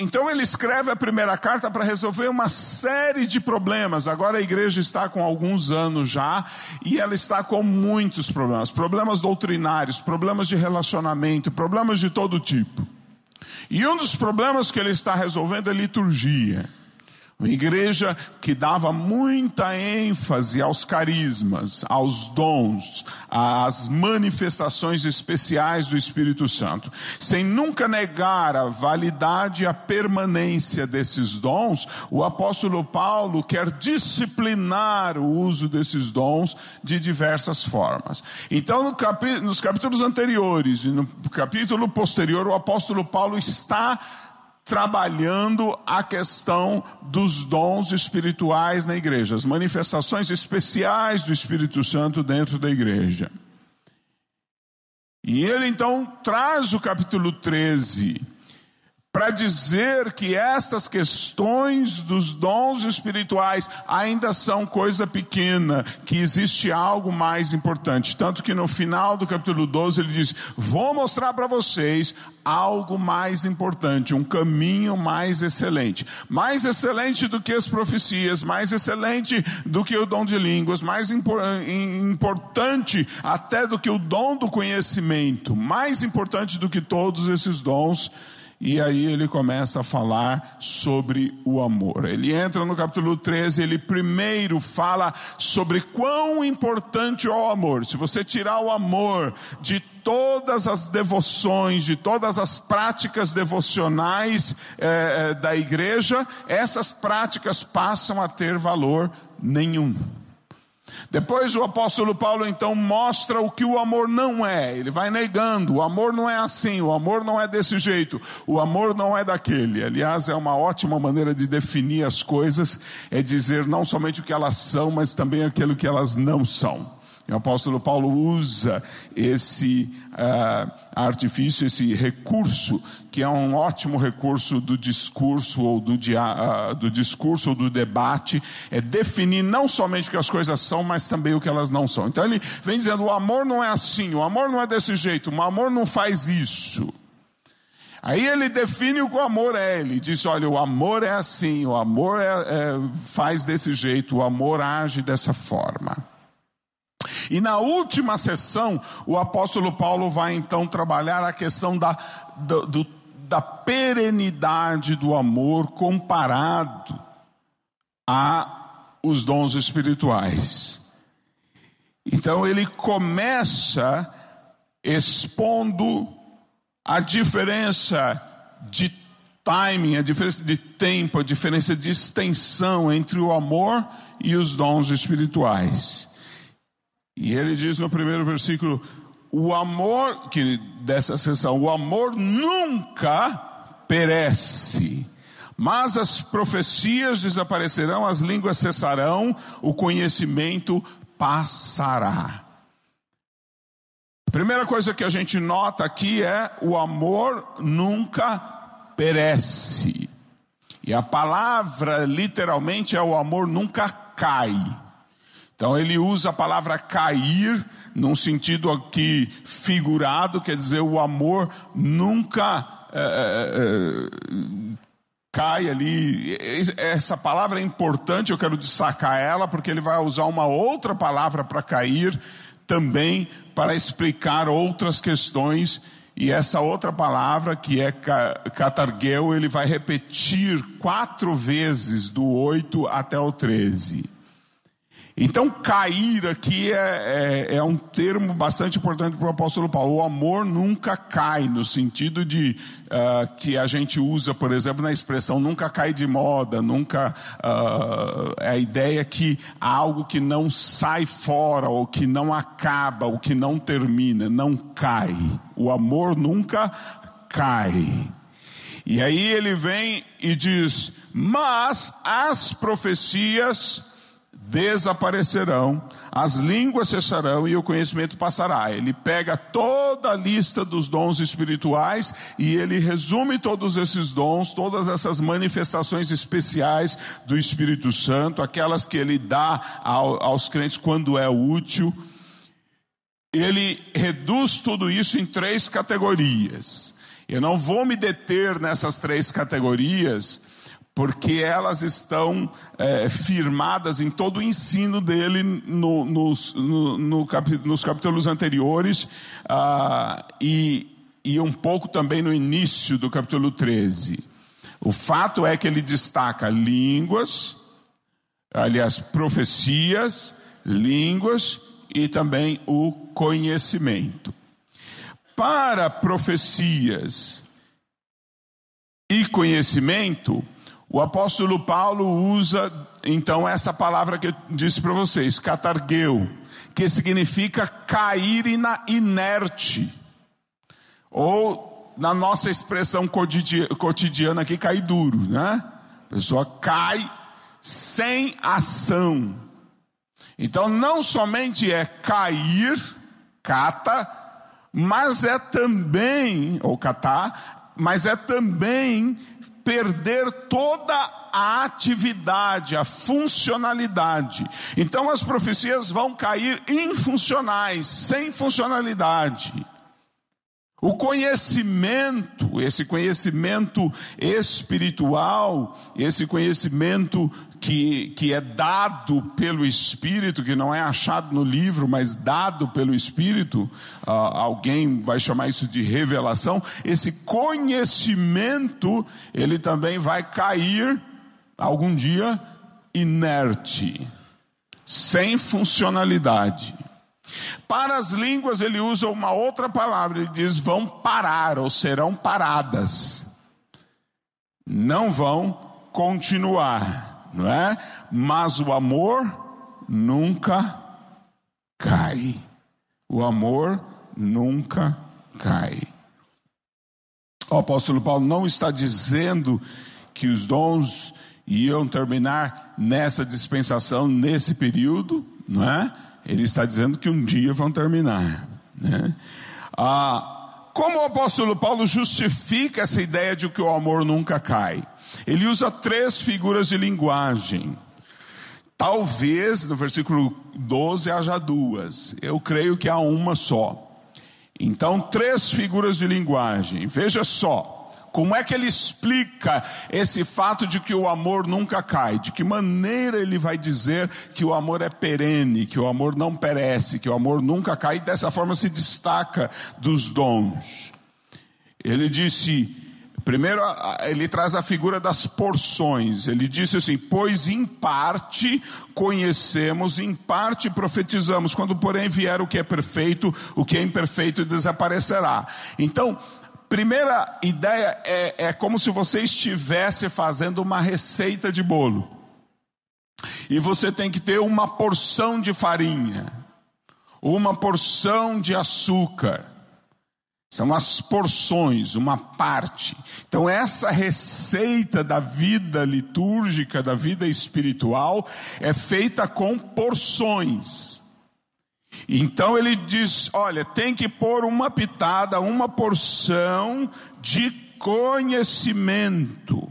Então ele escreve a primeira carta para resolver uma série de problemas. Agora a igreja está com alguns anos já e ela está com muitos problemas: problemas doutrinários, problemas de relacionamento, problemas de todo tipo. E um dos problemas que ele está resolvendo é liturgia. Uma igreja que dava muita ênfase aos carismas, aos dons, às manifestações especiais do Espírito Santo, sem nunca negar a validade e a permanência desses dons, o apóstolo Paulo quer disciplinar o uso desses dons de diversas formas. Então, no nos capítulos anteriores e no capítulo posterior, o apóstolo Paulo está trabalhando a questão dos dons espirituais na igreja, as manifestações especiais do Espírito Santo dentro da igreja. E ele então traz o capítulo 13 para dizer que estas questões dos dons espirituais ainda são coisa pequena, que existe algo mais importante. Tanto que no final do capítulo 12 ele diz: Vou mostrar para vocês algo mais importante, um caminho mais excelente. Mais excelente do que as profecias, mais excelente do que o dom de línguas, mais impor importante até do que o dom do conhecimento, mais importante do que todos esses dons e aí ele começa a falar sobre o amor. Ele entra no capítulo 13, ele primeiro fala sobre quão importante é o amor. Se você tirar o amor de todas as devoções, de todas as práticas devocionais eh, eh, da igreja, essas práticas passam a ter valor nenhum. Depois o apóstolo Paulo então mostra o que o amor não é. Ele vai negando: o amor não é assim, o amor não é desse jeito, o amor não é daquele. Aliás, é uma ótima maneira de definir as coisas, é dizer não somente o que elas são, mas também aquilo que elas não são. E o apóstolo Paulo usa esse uh, artifício, esse recurso, que é um ótimo recurso do discurso ou do, dia, uh, do discurso ou do debate, é definir não somente o que as coisas são, mas também o que elas não são. Então ele vem dizendo: o amor não é assim, o amor não é desse jeito, o amor não faz isso. Aí ele define o que o amor é. Ele diz: olha, o amor é assim, o amor é, é, faz desse jeito, o amor age dessa forma. E na última sessão, o apóstolo Paulo vai então trabalhar a questão da, do, da perenidade do amor comparado a os dons espirituais. Então ele começa expondo a diferença de timing, a diferença de tempo, a diferença de extensão entre o amor e os dons espirituais. E ele diz no primeiro versículo: o amor, que dessa sessão, o amor nunca perece. Mas as profecias desaparecerão, as línguas cessarão, o conhecimento passará. A primeira coisa que a gente nota aqui é o amor nunca perece. E a palavra literalmente é o amor nunca cai. Então ele usa a palavra cair num sentido aqui figurado, quer dizer, o amor nunca é, é, é cai ali. Essa palavra é importante, eu quero destacar ela, porque ele vai usar uma outra palavra para cair também para explicar outras questões. E essa outra palavra, que é catargueu, ele vai repetir quatro vezes, do 8 até o 13. Então, cair aqui é, é, é, um termo bastante importante para o apóstolo Paulo. O amor nunca cai, no sentido de uh, que a gente usa, por exemplo, na expressão nunca cai de moda, nunca. Uh, a ideia que há algo que não sai fora, ou que não acaba, ou que não termina, não cai. O amor nunca cai. E aí ele vem e diz: Mas as profecias desaparecerão, as línguas cessarão e o conhecimento passará. Ele pega toda a lista dos dons espirituais e ele resume todos esses dons, todas essas manifestações especiais do Espírito Santo, aquelas que ele dá ao, aos crentes quando é útil. Ele reduz tudo isso em três categorias. Eu não vou me deter nessas três categorias, porque elas estão é, firmadas em todo o ensino dele no, nos, no, no cap, nos capítulos anteriores ah, e, e um pouco também no início do capítulo 13. O fato é que ele destaca línguas, aliás, profecias, línguas e também o conhecimento. Para profecias e conhecimento, o apóstolo Paulo usa então essa palavra que eu disse para vocês, catargueu, que significa cair na inerte, ou na nossa expressão cotidiana aqui, cair duro, né? A pessoa cai sem ação. Então não somente é cair, cata, mas é também, ou catar, mas é também perder toda a atividade, a funcionalidade. Então as profecias vão cair infuncionais, sem funcionalidade. O conhecimento, esse conhecimento espiritual, esse conhecimento que, que é dado pelo Espírito, que não é achado no livro, mas dado pelo Espírito, ah, alguém vai chamar isso de revelação, esse conhecimento, ele também vai cair algum dia inerte, sem funcionalidade. Para as línguas, ele usa uma outra palavra, ele diz: vão parar ou serão paradas. Não vão continuar, não é? Mas o amor nunca cai. O amor nunca cai. O apóstolo Paulo não está dizendo que os dons iam terminar nessa dispensação, nesse período, não é? Ele está dizendo que um dia vão terminar. Né? Ah, como o apóstolo Paulo justifica essa ideia de que o amor nunca cai? Ele usa três figuras de linguagem. Talvez no versículo 12 haja duas, eu creio que há uma só. Então, três figuras de linguagem, veja só. Como é que ele explica esse fato de que o amor nunca cai? De que maneira ele vai dizer que o amor é perene, que o amor não perece, que o amor nunca cai e dessa forma se destaca dos dons? Ele disse, primeiro ele traz a figura das porções. Ele disse assim: "Pois em parte conhecemos, em parte profetizamos, quando porém vier o que é perfeito, o que é imperfeito desaparecerá". Então, Primeira ideia é, é como se você estivesse fazendo uma receita de bolo. E você tem que ter uma porção de farinha, uma porção de açúcar, são as porções, uma parte. Então, essa receita da vida litúrgica, da vida espiritual, é feita com porções. Então ele diz: olha, tem que pôr uma pitada, uma porção de conhecimento.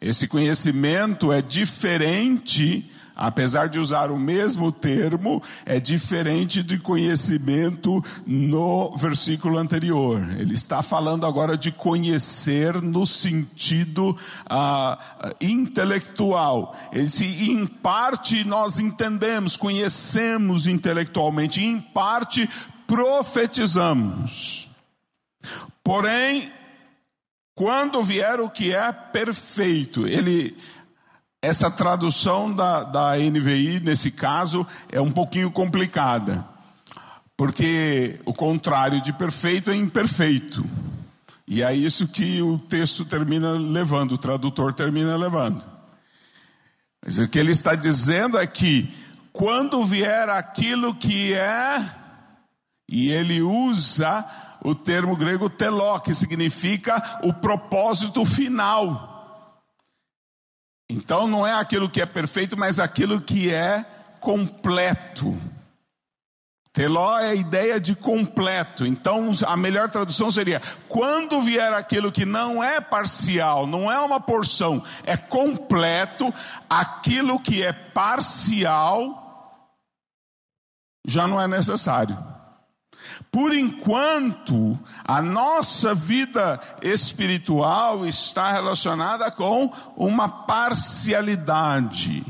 Esse conhecimento é diferente Apesar de usar o mesmo termo, é diferente de conhecimento no versículo anterior. Ele está falando agora de conhecer no sentido ah, intelectual. Ele se, em parte nós entendemos, conhecemos intelectualmente, em parte profetizamos. Porém, quando vier o que é perfeito, ele essa tradução da, da NVI, nesse caso, é um pouquinho complicada. Porque o contrário de perfeito é imperfeito. E é isso que o texto termina levando, o tradutor termina levando. Mas o que ele está dizendo é que quando vier aquilo que é, e ele usa o termo grego teló, que significa o propósito final. Então não é aquilo que é perfeito, mas aquilo que é completo. Teló é a ideia de completo. Então, a melhor tradução seria: quando vier aquilo que não é parcial, não é uma porção, é completo, aquilo que é parcial já não é necessário. Por enquanto, a nossa vida espiritual está relacionada com uma parcialidade,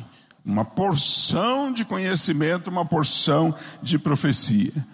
uma porção de conhecimento, uma porção de profecia.